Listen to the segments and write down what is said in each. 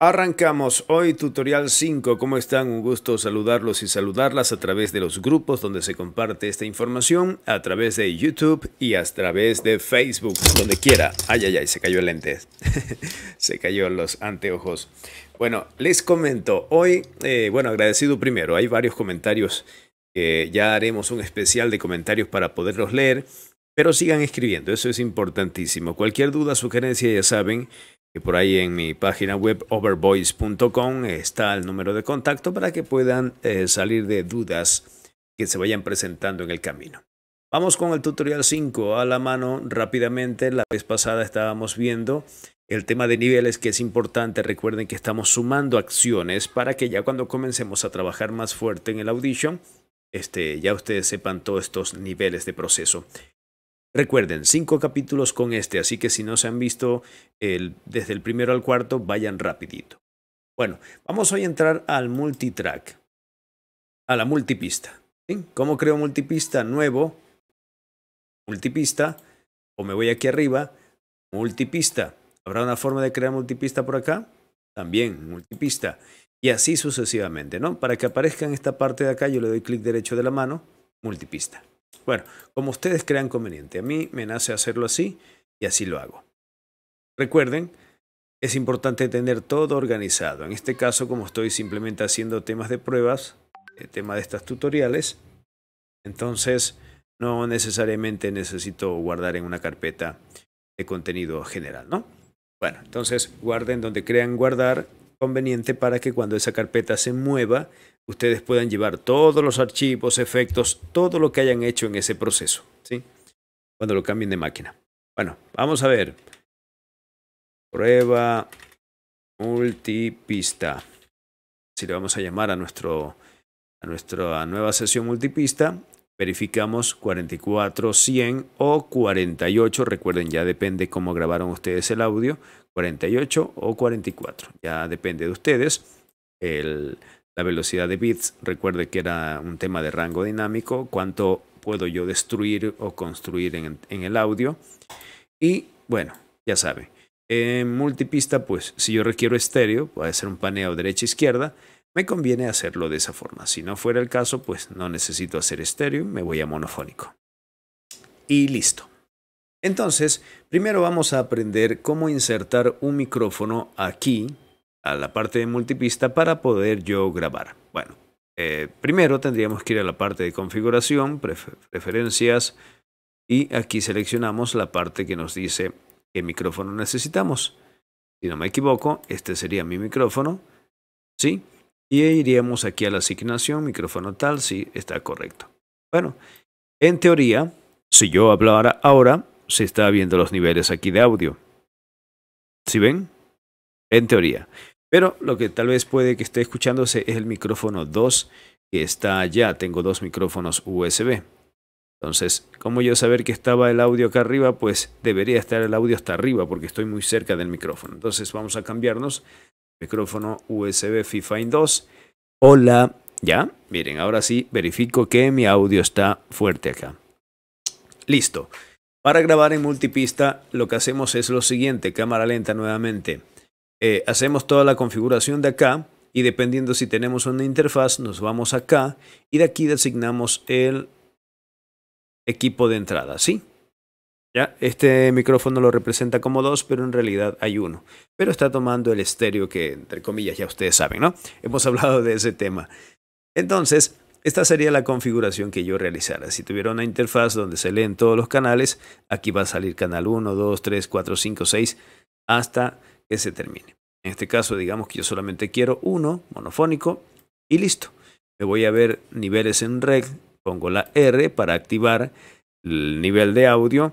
Arrancamos hoy tutorial 5. ¿Cómo están? Un gusto saludarlos y saludarlas a través de los grupos donde se comparte esta información, a través de YouTube y a través de Facebook, donde quiera. Ay, ay, ay, se cayó el lente. se cayó los anteojos. Bueno, les comento. Hoy, eh, bueno, agradecido primero. Hay varios comentarios que ya haremos un especial de comentarios para poderlos leer. Pero sigan escribiendo, eso es importantísimo. Cualquier duda, sugerencia, ya saben, y por ahí en mi página web overvoice.com está el número de contacto para que puedan eh, salir de dudas que se vayan presentando en el camino. Vamos con el tutorial 5 a la mano rápidamente. La vez pasada estábamos viendo el tema de niveles que es importante. Recuerden que estamos sumando acciones para que ya cuando comencemos a trabajar más fuerte en el audition, este, ya ustedes sepan todos estos niveles de proceso. Recuerden, cinco capítulos con este, así que si no se han visto desde el primero al cuarto, vayan rapidito. Bueno, vamos hoy a entrar al multitrack, a la multipista. ¿Cómo creo multipista? Nuevo, multipista, o me voy aquí arriba, multipista. ¿Habrá una forma de crear multipista por acá? También, multipista. Y así sucesivamente, ¿no? Para que aparezca en esta parte de acá, yo le doy clic derecho de la mano, multipista. Bueno, como ustedes crean conveniente, a mí me nace hacerlo así y así lo hago. Recuerden, es importante tener todo organizado. En este caso, como estoy simplemente haciendo temas de pruebas, el eh, tema de estas tutoriales, entonces no necesariamente necesito guardar en una carpeta de contenido general, ¿no? Bueno, entonces guarden donde crean guardar conveniente para que cuando esa carpeta se mueva ustedes puedan llevar todos los archivos, efectos, todo lo que hayan hecho en ese proceso, ¿sí? Cuando lo cambien de máquina. Bueno, vamos a ver. Prueba multipista. Si le vamos a llamar a, nuestro, a nuestra nueva sesión multipista, verificamos 44, 100 o 48. Recuerden, ya depende cómo grabaron ustedes el audio. 48 o 44. Ya depende de ustedes. El, la velocidad de bits, recuerde que era un tema de rango dinámico, cuánto puedo yo destruir o construir en, el audio. Y bueno, ya sabe, En multipista, pues si yo requiero estéreo, puede ser un paneo derecha-izquierda, me conviene hacerlo de esa forma. Si no fuera el caso, pues no necesito hacer estéreo, me voy a monofónico. Y listo. Entonces, primero vamos a aprender cómo insertar un micrófono aquí a la parte de multipista para poder yo grabar. Bueno, eh, primero tendríamos que ir a la parte de configuración, preferencias, y aquí seleccionamos la parte que nos dice qué micrófono necesitamos. Si no me equivoco, este sería mi micrófono, ¿sí? Y iríamos aquí a la asignación, micrófono tal, sí, está correcto. Bueno, en teoría, si yo hablara ahora, se está viendo los niveles aquí de audio. ¿Sí ven? En teoría. Pero lo que tal vez puede que esté escuchándose es el micrófono 2 que está allá. Tengo dos micrófonos USB. Entonces, como yo saber que estaba el audio acá arriba? Pues debería estar el audio hasta arriba porque estoy muy cerca del micrófono. Entonces vamos a cambiarnos. Micrófono USB FIFINE 2. Hola. Ya, miren, ahora sí verifico que mi audio está fuerte acá. Listo. Para grabar en multipista lo que hacemos es lo siguiente, cámara lenta nuevamente. Eh, hacemos toda la configuración de acá y dependiendo si tenemos una interfaz, nos vamos acá y de aquí designamos el equipo de entrada, ¿sí? Ya, este micrófono lo representa como dos, pero en realidad hay uno. Pero está tomando el estéreo que, entre comillas, ya ustedes saben, ¿no? Hemos hablado de ese tema. Entonces, esta sería la configuración que yo realizara. Si tuviera una interfaz donde se leen todos los canales, aquí va a salir canal 1, 2, 3, 4, 5, 6, hasta que se termine. En este caso, digamos que yo solamente quiero uno monofónico y listo. Me voy a ver niveles en red pongo la R para activar el nivel de audio.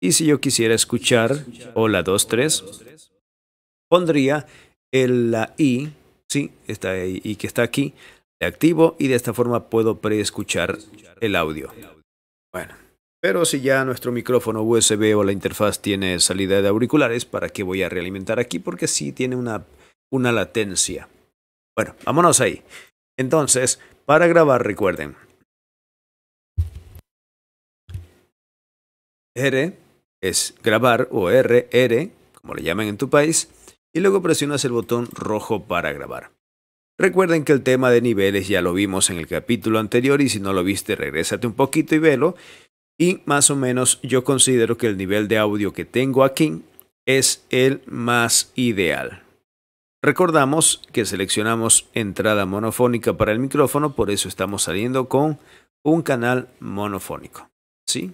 Y si yo quisiera escuchar hola 2, 3, pondría el, la I, sí, esta I que está aquí, le activo y de esta forma puedo preescuchar el audio. Bueno. Pero si ya nuestro micrófono USB o la interfaz tiene salida de auriculares, ¿para qué voy a realimentar aquí? Porque sí tiene una, una latencia. Bueno, vámonos ahí. Entonces, para grabar, recuerden. R es grabar o RR, como le llaman en tu país, y luego presionas el botón rojo para grabar. Recuerden que el tema de niveles ya lo vimos en el capítulo anterior y si no lo viste, regrésate un poquito y velo. Y más o menos yo considero que el nivel de audio que tengo aquí es el más ideal. Recordamos que seleccionamos entrada monofónica para el micrófono, por eso estamos saliendo con un canal monofónico. ¿Sí?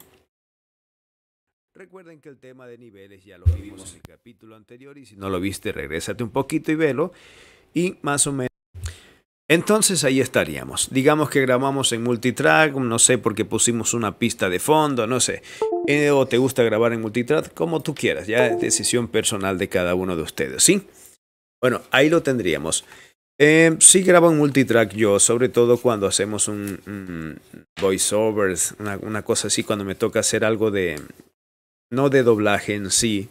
Recuerden que el tema de niveles ya lo vimos en el capítulo anterior y si no lo viste, regrésate un poquito y velo. Y más o menos... Entonces ahí estaríamos. Digamos que grabamos en multitrack, no sé, por qué pusimos una pista de fondo, no sé. Eh, o te gusta grabar en multitrack, como tú quieras. Ya es decisión personal de cada uno de ustedes, ¿sí? Bueno, ahí lo tendríamos. Eh, sí grabo en multitrack yo, sobre todo cuando hacemos un, voiceovers, una cosa así, cuando me toca hacer algo de... No de doblaje en sí,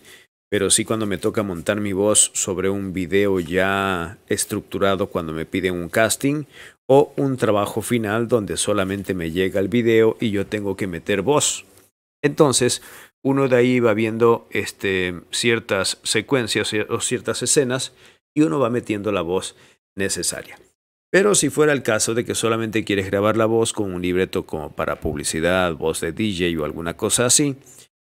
pero sí cuando me toca montar mi voz sobre un video ya estructurado cuando me piden un casting o un trabajo final donde solamente me llega el video y yo tengo que meter voz. Entonces, uno de ahí va viendo este, ciertas secuencias e, o ciertas escenas y uno va metiendo la voz necesaria. Pero si fuera el caso de que solamente quieres grabar la voz con un libreto como para publicidad, voz de DJ o alguna cosa así,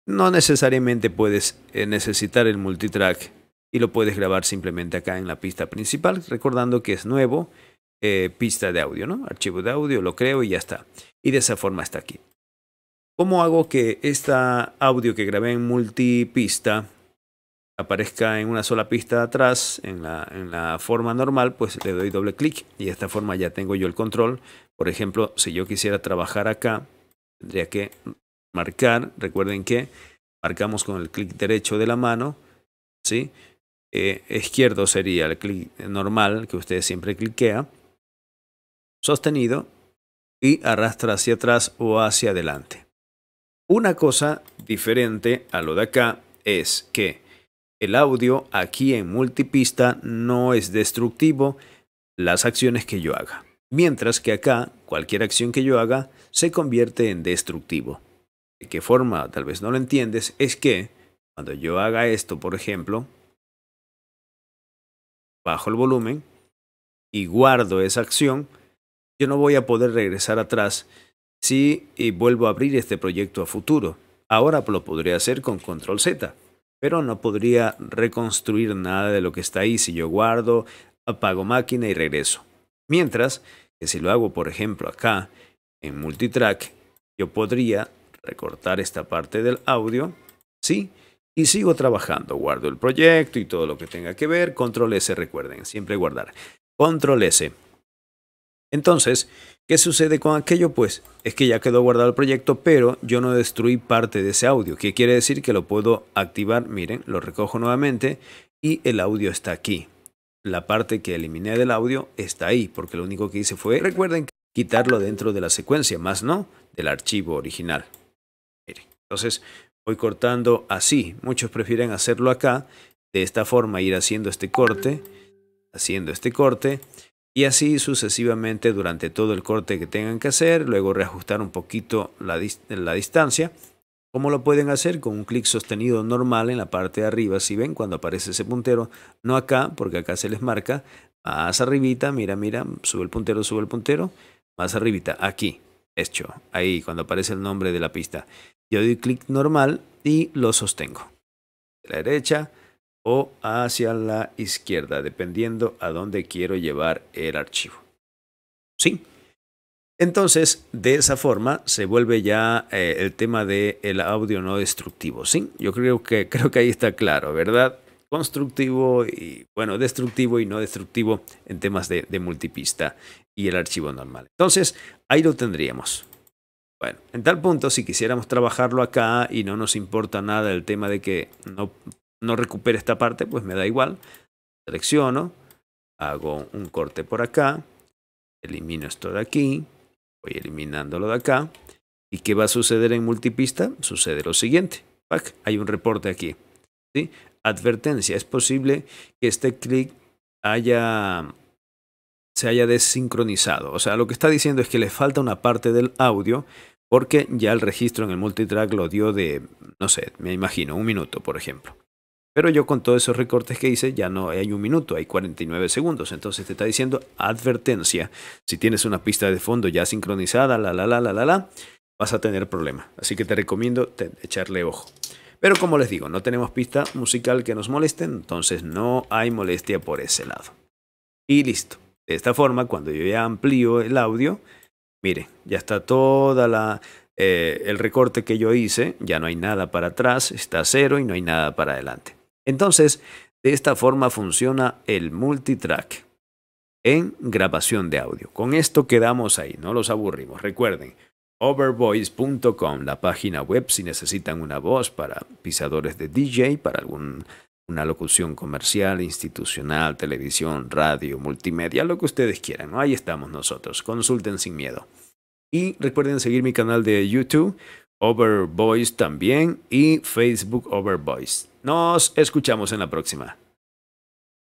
no necesariamente puedes eh, necesitar el multitrack y lo puedes grabar simplemente acá en la pista principal, recordando que es nuevo, eh, pista de audio, ¿no? Archivo de audio, lo creo y ya está. Y de esa forma está aquí. ¿Cómo hago que este audio que grabé en multipista aparezca en una sola pista atrás, en la, en la forma normal, pues le doy doble clic y de esta forma ya tengo yo el control. Por ejemplo, si yo quisiera trabajar acá, tendría que marcar. Recuerden que marcamos con el clic derecho de la mano, ¿sí? Eh, izquierdo sería el clic normal que ustedes siempre cliquea, sostenido y arrastra hacia atrás o hacia adelante. Una cosa diferente a lo de acá es que el audio aquí en multipista no es destructivo las acciones que yo haga, mientras que acá cualquier acción que yo haga se convierte en destructivo de qué forma tal vez no lo entiendes, es que cuando yo haga esto, por ejemplo, bajo el volumen y guardo esa acción, yo no voy a poder regresar atrás si eh, vuelvo a abrir este proyecto a futuro. Ahora lo podría hacer con control Z, pero no podría reconstruir nada de lo que está ahí si yo guardo, apago máquina y regreso. Mientras que si lo hago, por ejemplo, acá en multitrack, yo podría recortar esta parte del audio, ¿sí? Y sigo trabajando, guardo el proyecto y todo lo que tenga que ver, control S, recuerden, siempre guardar, control S. Entonces, ¿qué sucede con aquello? Pues es que ya quedó guardado el proyecto, pero yo no destruí parte de ese audio, qué quiere decir que lo puedo activar, miren, lo recojo nuevamente y el audio está aquí. La parte que eliminé del audio está ahí, porque lo único que hice fue, recuerden, quitarlo dentro de la secuencia, más no del archivo original. Entonces voy cortando así. Muchos prefieren hacerlo acá. De esta forma ir haciendo este corte, haciendo este corte y así sucesivamente durante todo el corte que tengan que hacer. Luego reajustar un poquito la, distancia. ¿Cómo lo pueden hacer? Con un clic sostenido normal en la parte de arriba. Si ven cuando aparece ese puntero, no acá, porque acá se les marca. Más arribita, mira, mira, sube el puntero, sube el puntero. Más arribita, aquí hecho. Ahí, cuando aparece el nombre de la pista. Yo doy clic normal y lo sostengo. De la derecha o hacia la izquierda, dependiendo a dónde quiero llevar el archivo. Sí. Entonces, de esa forma se vuelve ya eh, el tema del el audio no destructivo. Sí, yo creo que, creo que ahí está claro, ¿verdad? constructivo y, bueno, destructivo y no destructivo en temas de, multipista y el archivo normal. Entonces, ahí lo tendríamos. Bueno, en tal punto, si quisiéramos trabajarlo acá y no nos importa nada el tema de que no, no recupere esta parte, pues me da igual. Selecciono, hago un corte por acá, elimino esto de aquí, voy eliminándolo de acá. ¿Y qué va a suceder en multipista? Sucede lo siguiente. Hay un reporte aquí. ¿sí? Advertencia, es posible que este clic haya se haya desincronizado. O sea, lo que está diciendo es que le falta una parte del audio porque ya el registro en el multitrack lo dio de, no sé, me imagino, un minuto, por ejemplo. Pero yo con todos esos recortes que hice ya no hay un minuto, hay 49 segundos. Entonces te está diciendo advertencia. Si tienes una pista de fondo ya sincronizada, la, la, la, la, la, la, vas a tener problema. Así que te recomiendo echarle ojo. Pero como les digo, no tenemos pista musical que nos moleste, entonces no hay molestia por ese lado. Y listo. De esta forma, cuando yo ya amplío el audio, mire, ya está toda eh, el recorte que yo hice, ya no hay nada para atrás, está cero y no hay nada para adelante. Entonces, de esta forma funciona el multitrack en grabación de audio. Con esto quedamos ahí, no los aburrimos. Recuerden, overvoice.com, la página web si necesitan una voz para pisadores de DJ, para alguna locución comercial, institucional, televisión, radio, multimedia, lo que ustedes quieran. Ahí estamos nosotros. Consulten sin miedo. Y recuerden seguir mi canal de YouTube, Overvoice también, y Facebook Overvoice. Nos escuchamos en la próxima.